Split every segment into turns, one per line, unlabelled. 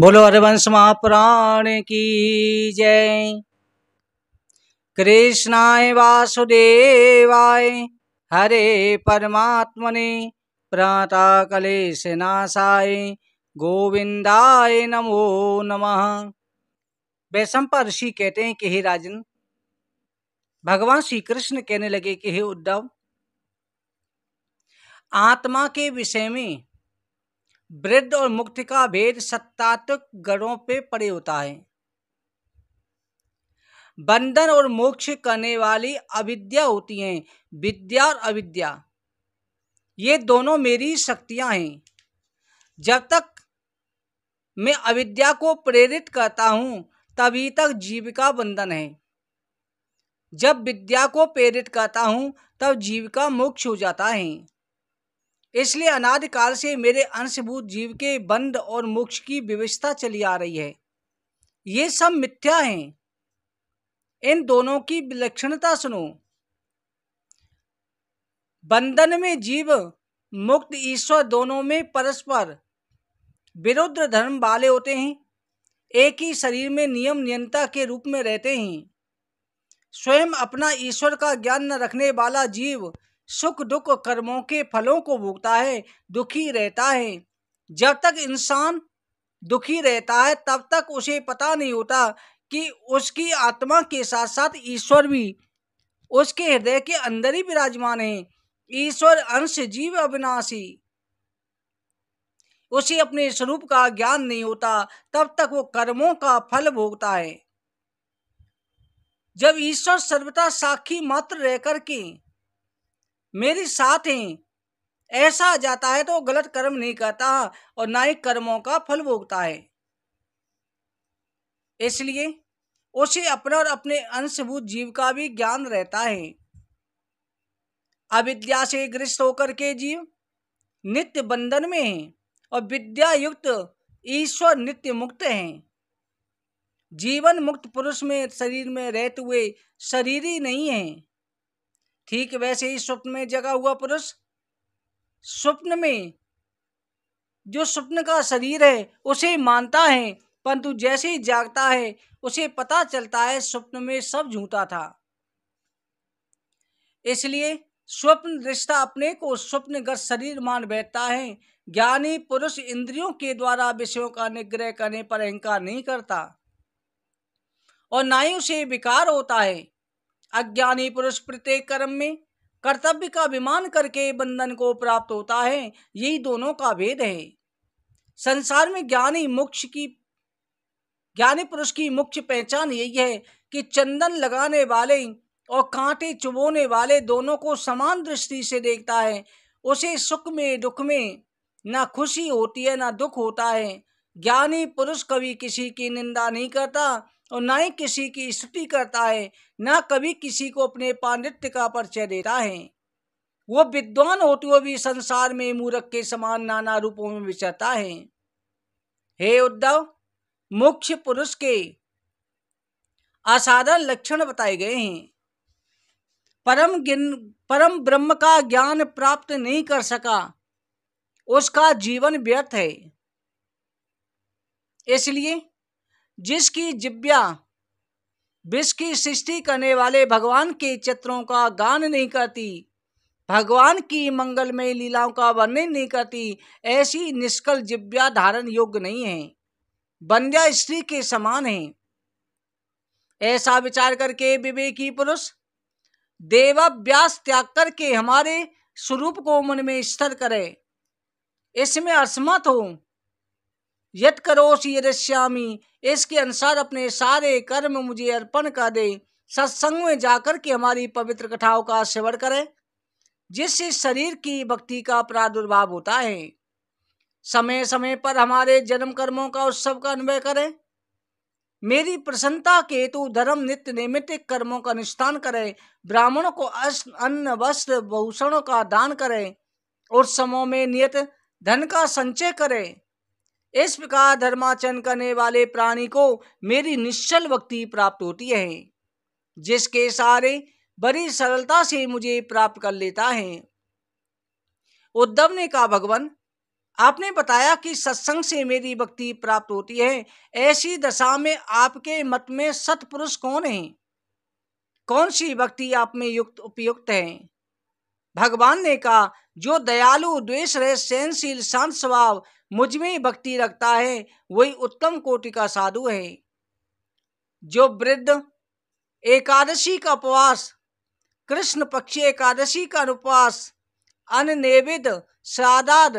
बोलो हरवंश महापुराण की जय कृष्णाय वासुदेवाय हरे परमात्मने प्राता कलेश नाशाए गोविंदाय नमो नमः पर ऋषि कहते हैं कि हे राजन भगवान श्री कृष्ण कहने लगे कि हे उद्धव आत्मा के विषय में वृद्ध और मुक्त का भेद सत्तात्मक गणों पे पड़े होता है बंधन और मोक्ष करने वाली अविद्या होती है विद्या और अविद्या ये दोनों मेरी शक्तियां हैं जब तक मैं अविद्या को प्रेरित करता हूं तभी तक जीविका बंधन है जब विद्या को प्रेरित करता हूं तब जीविका मोक्ष हो जाता है इसलिए अनादिकाल से मेरे अंशभूत जीव के बंध और मोक्ष की व्यवस्था चली आ रही है ये सब मिथ्या हैं इन दोनों की विलक्षणता सुनो बंधन में जीव मुक्त ईश्वर दोनों में परस्पर विरुद्ध धर्म वाले होते हैं एक ही शरीर में नियम नियंता के रूप में रहते हैं स्वयं अपना ईश्वर का ज्ञान न रखने वाला जीव सुख दुख कर्मों के फलों को भोगता है दुखी रहता है जब तक इंसान दुखी रहता है तब तक उसे पता नहीं होता कि उसकी आत्मा के साथ साथ ईश्वर भी उसके हृदय के अंदर ही विराजमान है ईश्वर अंश जीव अविनाशी उसे अपने स्वरूप का ज्ञान नहीं होता तब तक वो कर्मों का फल भोगता है जब ईश्वर सर्वता साक्षी मात्र रह करके मेरे साथ हैं ऐसा जाता है तो गलत कर्म नहीं करता और ना ही कर्मों का फल भोगता है इसलिए उसे अपने और अपने अंशभूत जीव का भी ज्ञान रहता है अविद्या से ग्रस्त होकर के जीव नित्य बंधन में है और विद्या युक्त ईश्वर नित्य मुक्त हैं जीवन मुक्त पुरुष में शरीर में रहते हुए शरीर ही नहीं है ठीक वैसे ही स्वप्न में जगा हुआ पुरुष स्वप्न में जो स्वप्न का शरीर है उसे मानता है परंतु जैसे ही जागता है उसे पता चलता है स्वप्न में सब झूठा था इसलिए स्वप्न दृष्टा अपने को स्वप्नगत शरीर मान बैठता है ज्ञानी पुरुष इंद्रियों के द्वारा विषयों का निग्रह करने पर अहंकार नहीं करता और ना ही उसे विकार होता है अज्ञानी पुरुष प्रत्येक कर्म में कर्तव्य का अभिमान करके बंधन को प्राप्त होता है यही दोनों का भेद है संसार में ज्ञानी मोक्ष की ज्ञानी पुरुष की मुख्य पहचान यही है कि चंदन लगाने वाले और कांटे चुबोने वाले दोनों को समान दृष्टि से देखता है उसे सुख में दुख में ना खुशी होती है ना दुख होता है ज्ञानी पुरुष कभी किसी की निंदा नहीं करता और ना ही किसी की स्तुति करता है ना कभी किसी को अपने पांडित्य का परिचय देता है वो विद्वान होते हुए भी संसार में मूर्ख के समान नाना रूपों में विचरता है हे उद्धव मुख्य पुरुष के असाधारण लक्षण बताए गए हैं परम गिन परम ब्रह्म का ज्ञान प्राप्त नहीं कर सका उसका जीवन व्यर्थ है इसलिए जिसकी जिब्या विश्व की सृष्टि करने वाले भगवान के चित्रों का गान नहीं करती भगवान की मंगलमय लीलाओं का वर्णन नहीं करती ऐसी निष्कल जिब्या धारण योग्य नहीं है बंध्या स्त्री के समान है ऐसा विचार करके विवेकी पुरुष देवाभ्यास त्याग करके हमारे स्वरूप को मन में स्थिर करे इसमें असमत हो यत करोसी यदस्यामी इसके अनुसार अपने सारे कर्म मुझे अर्पण कर दे सत्संग में जाकर के हमारी पवित्र कथाओं का सेवन करें जिससे शरीर की भक्ति का प्रादुर्भाव होता है समय समय पर हमारे जन्म कर्मों का उत्सव का अनुभव करें मेरी प्रसन्नता के हेतु धर्म नित्य निमित्त कर्मों का अनुष्ठान करें ब्राह्मणों को अन्न वस्त्र भूषणों का दान करें और समो में नियत धन का संचय करें इस प्रकार धर्माचरण करने वाले प्राणी को मेरी निश्चल भक्ति प्राप्त होती है जिसके सारे बड़ी सरलता से मुझे प्राप्त कर लेता है उद्धव ने कहा भगवान आपने बताया कि सत्संग से मेरी भक्ति प्राप्त होती है ऐसी दशा में आपके मत में सतपुरुष कौन है कौन सी भक्ति आप में युक्त उपयुक्त है भगवान ने कहा जो दयालु द्वेष रह सहनशील शांत स्वभाव मुझ में भक्ति रखता है वही उत्तम कोटि का साधु है जो वृद्ध एकादशी का उपवास कृष्ण पक्षी एकादशी का अनुपवास अन श्रादाद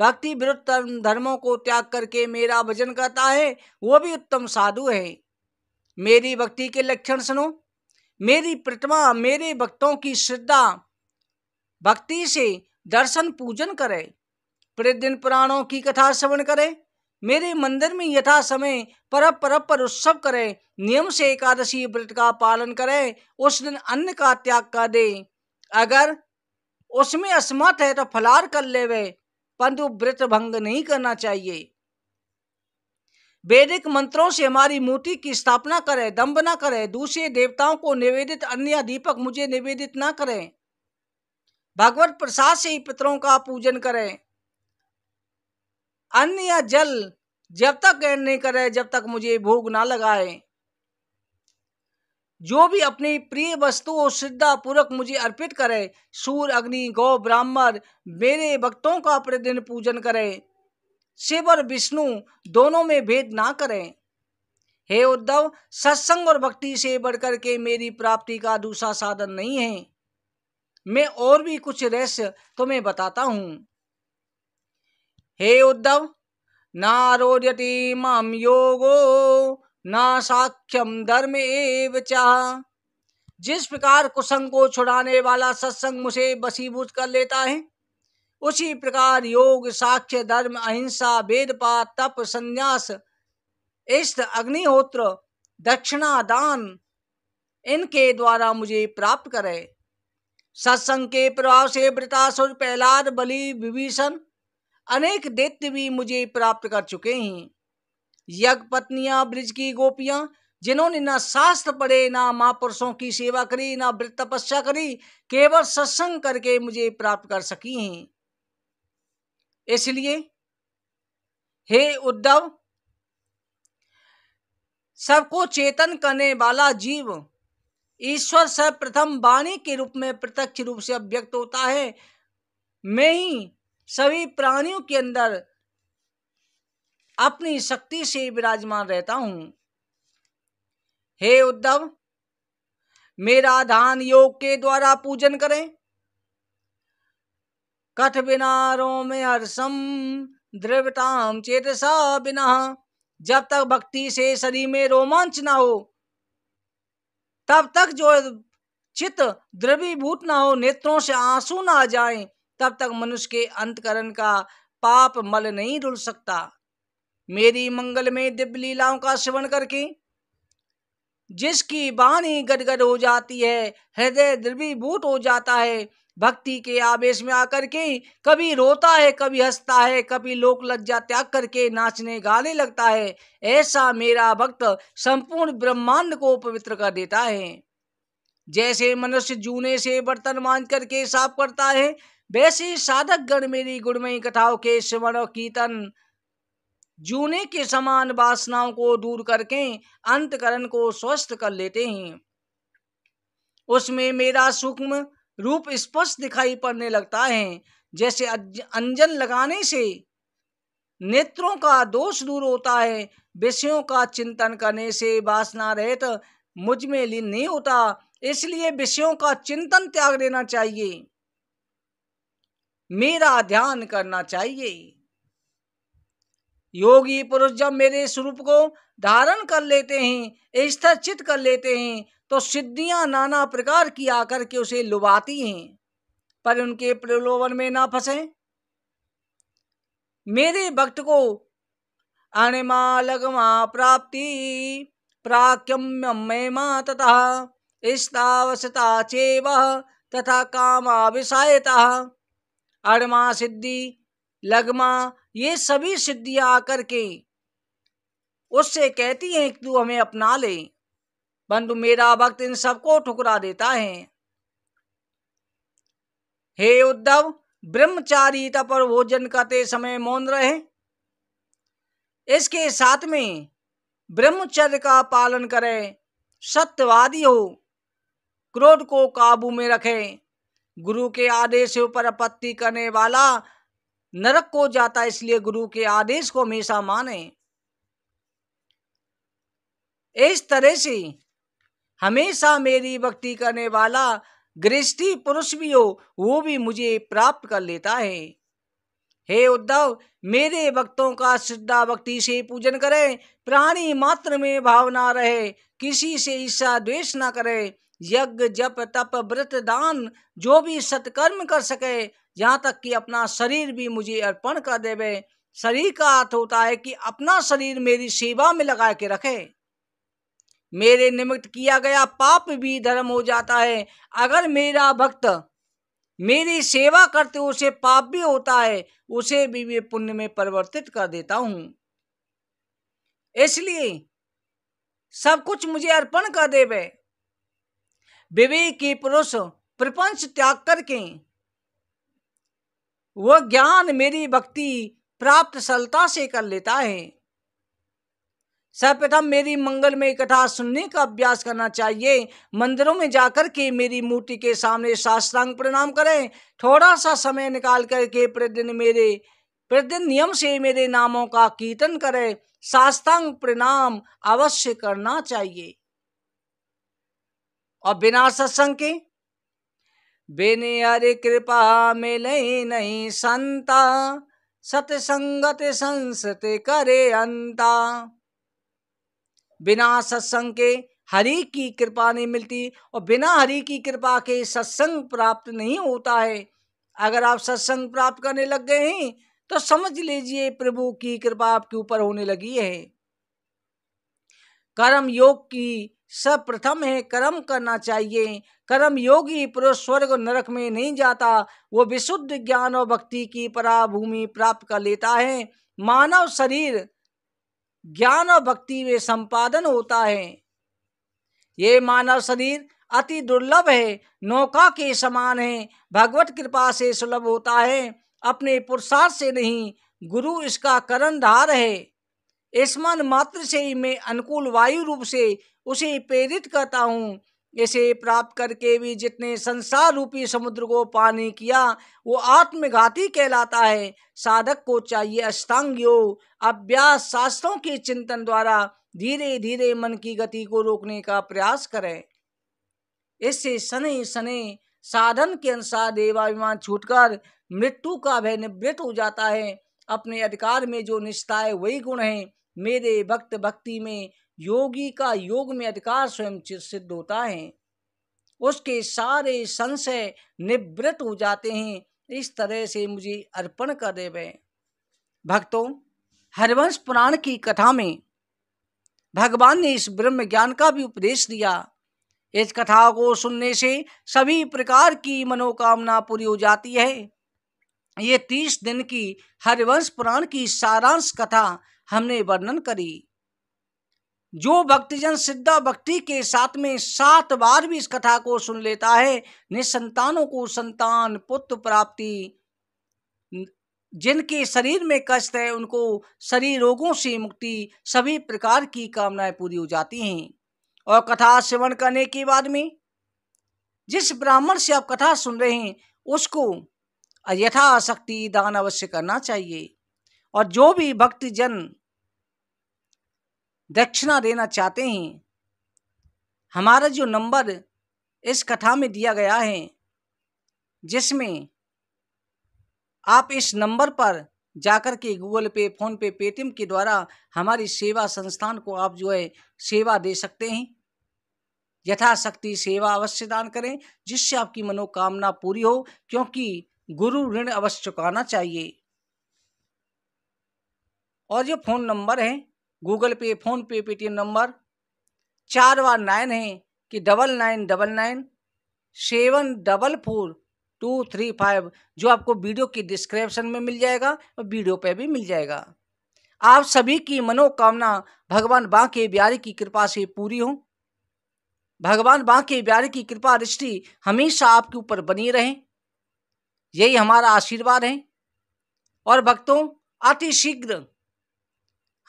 भक्ति विरुद्ध धर्मों को त्याग करके मेरा भजन करता है वो भी उत्तम साधु है मेरी भक्ति के लक्षण सुनो मेरी प्रतिमा मेरे भक्तों की श्रद्धा भक्ति से दर्शन पूजन करे प्रतिदिन पुराणों की कथा श्रवण करें मेरे मंदिर में यथा समय परब परब पर उत्सव करें नियम से एकादशी व्रत का पालन करें उस दिन अन्न का त्याग कर दे अगर उसमें असमर्थ है तो फलार कर ले वे परंतु व्रत भंग नहीं करना चाहिए वैदिक मंत्रों से हमारी मूर्ति की स्थापना करें दम्ब न करें दूसरे देवताओं को निवेदित अन्य दीपक मुझे निवेदित न करें भगवत प्रसाद से ही पितरों का पूजन करें अन्न या जल जब तक ग्रहण नहीं करे जब तक मुझे भोग ना लगाए जो भी अपनी प्रिय वस्तु और श्रद्धा पूर्वक मुझे अर्पित करे सूर अग्नि गौ ब्राह्मण मेरे भक्तों का प्रतिदिन पूजन करे शिव और विष्णु दोनों में भेद ना करें हे उद्धव सत्संग और भक्ति से बढ़कर के मेरी प्राप्ति का दूसरा साधन नहीं है मैं और भी कुछ रहस्य तुम्हें बताता हूँ हे उद्धव ना रोदयति माम योगो ना साख्यम धर्म एव चाह जिस प्रकार कुसंग को छुड़ाने वाला सत्संग मुझे बसीभूत कर लेता है उसी प्रकार योग साक्ष्य धर्म अहिंसा वेदपा तप संन्यास इष्ट अग्निहोत्र दक्षिणा दान इनके द्वारा मुझे प्राप्त करे सत्संग के प्रभाव से वृतासुर प्रहलाद बलि विभीषण अनेक दैत्य भी मुझे प्राप्त कर चुके हैं यज्ञ पत्नियां ब्रिज की गोपियां जिन्होंने ना शास्त्र पढ़े ना महापुरुषों की सेवा करी ना व्रत तपस्या करी केवल सत्संग करके मुझे प्राप्त कर सकी हैं इसलिए हे उद्धव सबको चेतन करने वाला जीव ईश्वर सर्वप्रथम वाणी के रूप में प्रत्यक्ष रूप से अभ्यक्त होता है मैं ही सभी प्राणियों के अंदर अपनी शक्ति से विराजमान रहता हूं हे उद्धव मेरा धान योग के द्वारा पूजन करें कठ बिनारों में हर्षम द्रवताम चेतसा बिना जब तक भक्ति से शरीर में रोमांच ना हो तब तक जो चित्त द्रवीभूत ना हो नेत्रों से आंसू ना आ जाए तब तक मनुष्य के अंतकरण का पाप मल नहीं रुल सकता मेरी मंगल में दिव्य लीलाओं का श्रवण करके जिसकी बाणी गदगद हो जाती है हृदय द्रवीभूत हो जाता है भक्ति के आवेश में आकर के कभी रोता है कभी हंसता है कभी लोक लज्जा त्याग करके नाचने गाने लगता है ऐसा मेरा भक्त संपूर्ण ब्रह्मांड को पवित्र कर देता है जैसे मनुष्य जूने से बर्तन मांझ करके साफ करता है वैसे साधक गण मेरी गुणमयी कथाओं के श्रवण कीर्तन जूने के समान वासनाओं को दूर करके अंतकरण को स्वस्थ कर लेते हैं उसमें मेरा सूक्ष्म रूप स्पष्ट दिखाई पड़ने लगता है जैसे अंजन लगाने से नेत्रों का दोष दूर होता है विषयों का चिंतन करने से वासना रहित मुझ में लीन नहीं होता इसलिए विषयों का चिंतन त्याग देना चाहिए मेरा ध्यान करना चाहिए योगी पुरुष जब मेरे स्वरूप को धारण कर लेते हैं स्थिर चित कर लेते हैं तो सिद्धियां नाना प्रकार की आकर के उसे लुभाती हैं पर उनके प्रलोभन में ना फंसे मेरे भक्त को अणिमा लगमा प्राप्ति प्राक्यम्य महिमा तथा इस्तावसता चेव तथा कामाभिसायता अड़मा सिद्धि लगमा ये सभी सिद्धियां आकर के उससे कहती हैं कि तू हमें अपना ले बंधु मेरा भक्त इन सबको ठुकरा देता है हे उद्धव ब्रह्मचारी तपर भोजन करते समय मौन रहे इसके साथ में ब्रह्मचर्य का पालन करें सत्यवादी हो क्रोध को काबू में रखें गुरु के आदेश पर आपत्ति करने वाला नरक को जाता है इसलिए गुरु के आदेश को हमेशा माने इस तरह से हमेशा मेरी भक्ति करने वाला गृहस्थी पुरुष भी हो वो भी मुझे प्राप्त कर लेता है हे उद्धव मेरे भक्तों का श्रद्धा भक्ति से पूजन करें प्राणी मात्र में भावना रहे किसी से ईर्षा द्वेष न करे यज्ञ जप तप व्रत दान जो भी सत्कर्म कर सके यहाँ तक कि अपना शरीर भी मुझे अर्पण कर देवे शरीर का अर्थ होता है कि अपना शरीर मेरी सेवा में लगा के रखे मेरे निमित्त किया गया पाप भी धर्म हो जाता है अगर मेरा भक्त मेरी सेवा करते उसे पाप भी होता है उसे भी मैं पुण्य में परिवर्तित कर देता हूं इसलिए सब कुछ मुझे अर्पण कर देवे विवेक के पुरुष प्रपंच त्याग करके वह ज्ञान मेरी भक्ति प्राप्त सरलता से कर लेता है सर्वप्रथम मेरी मंगल में कथा सुनने का अभ्यास करना चाहिए मंदिरों में जाकर के मेरी मूर्ति के सामने शास्त्रांग प्रणाम करें थोड़ा सा समय निकाल करके प्रतिदिन मेरे प्रतिदिन नियम से मेरे नामों का कीर्तन करें शास्त्रांग प्रणाम अवश्य करना चाहिए और बिना सत्संग के बिनियर कृपा मिलई नहीं संता सतसंगत संसत करे अंता बिना सत्संग के हरि की कृपा नहीं मिलती और बिना हरि की कृपा के सत्संग प्राप्त नहीं होता है अगर आप सत्संग प्राप्त करने लग गए हैं तो समझ लीजिए प्रभु की कृपा आपके ऊपर होने लगी है कर्म योग की सर्वप्रथम है कर्म करना चाहिए कर्म योगी पुरुष स्वर्ग नरक में नहीं जाता वो विशुद्ध ज्ञान और भक्ति की पराभूमि प्राप्त कर लेता है मानव शरीर ज्ञान और भक्ति में संपादन होता है ये मानव शरीर अति दुर्लभ है नौका के समान है भगवत कृपा से सुलभ होता है अपने पुरुषार्थ से नहीं गुरु इसका करण धार है मन मात्र से ही मैं अनुकूल वायु रूप से उसे प्रेरित करता हूँ इसे प्राप्त करके भी जितने संसार रूपी समुद्र को पानी किया वो आत्मघाती कहलाता है साधक को चाहिए अष्टांग योग अभ्यास शास्त्रों के चिंतन द्वारा धीरे धीरे मन की गति को रोकने का प्रयास करें इससे सने सने साधन के अनुसार देवाभिमान छूटकर मृत्यु का भय निवृत्त हो जाता है अपने अधिकार में जो निष्ठा है वही गुण है मेरे भक्त भक्ति में योगी का योग में अधिकार स्वयं सिद्ध होता है उसके सारे संशय निवृत्त हो जाते हैं इस तरह से मुझे अर्पण कर दे भक्तों हरिवंश पुराण की कथा में भगवान ने इस ब्रह्म ज्ञान का भी उपदेश दिया इस कथा को सुनने से सभी प्रकार की मनोकामना पूरी हो जाती है ये तीस दिन की हरिवंश पुराण की सारांश कथा हमने वर्णन करी जो भक्तजन सिद्धा भक्ति के साथ में सात बार भी इस कथा को सुन लेता है निसंतानों को संतान पुत्र प्राप्ति जिनके शरीर में कष्ट है उनको शरीर रोगों से मुक्ति सभी प्रकार की कामनाएं पूरी हो जाती हैं और कथा श्रवण करने के बाद में जिस ब्राह्मण से आप कथा सुन रहे हैं उसको यथाशक्ति दान अवश्य करना चाहिए और जो भी भक्तजन दक्षिणा देना चाहते हैं हमारा जो नंबर इस कथा में दिया गया है जिसमें आप इस नंबर पर जाकर के गूगल पे फोन पे पेटीएम के द्वारा हमारी सेवा संस्थान को आप जो है सेवा दे सकते हैं यथाशक्ति सेवा अवश्य दान करें जिससे आपकी मनोकामना पूरी हो क्योंकि गुरु ऋण अवश्य चुकाना चाहिए और जो फोन नंबर है Google pay phone pay Paytm number चार बार नाइन है कि double nine double nine seven double four two three five जो आपको वीडियो की डिस्क्रिप्शन में मिल जाएगा और वीडियो पे भी मिल जाएगा आप सभी की मनोकामना भगवान बांके बिहारी की कृपा से पूरी हो भगवान बांके बिहारी की कृपा दृष्टि हमेशा आपके ऊपर बनी रहे यही हमारा आशीर्वाद है और भक्तों अतिशीघ्र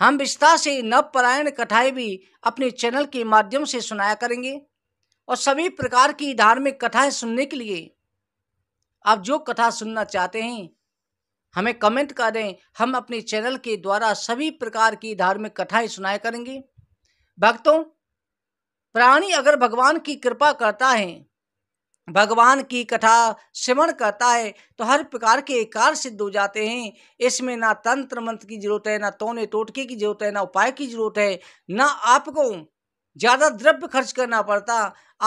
हम विस्तार से नवपरायण कथाएं भी अपने चैनल के माध्यम से सुनाया करेंगे और सभी प्रकार की धार्मिक कथाएं सुनने के लिए आप जो कथा सुनना चाहते हैं हमें कमेंट करें हम अपने चैनल के द्वारा सभी प्रकार की धार्मिक कथाएं सुनाया करेंगे भक्तों प्राणी अगर भगवान की कृपा करता है भगवान की कथा श्रवण करता है तो हर प्रकार के कार्य सिद्ध हो जाते हैं इसमें ना तंत्र मंत्र की जरूरत है ना तोने टोटके की जरूरत है ना उपाय की जरूरत है ना आपको ज़्यादा द्रव्य खर्च करना पड़ता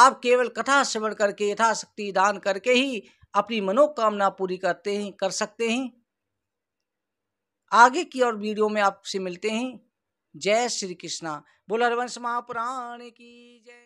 आप केवल कथा श्रवण करके यथाशक्ति दान करके ही अपनी मनोकामना पूरी करते हैं कर सकते हैं आगे की और वीडियो में आपसे मिलते हैं जय श्री कृष्णा बोला हरिवंश महापुराण की जय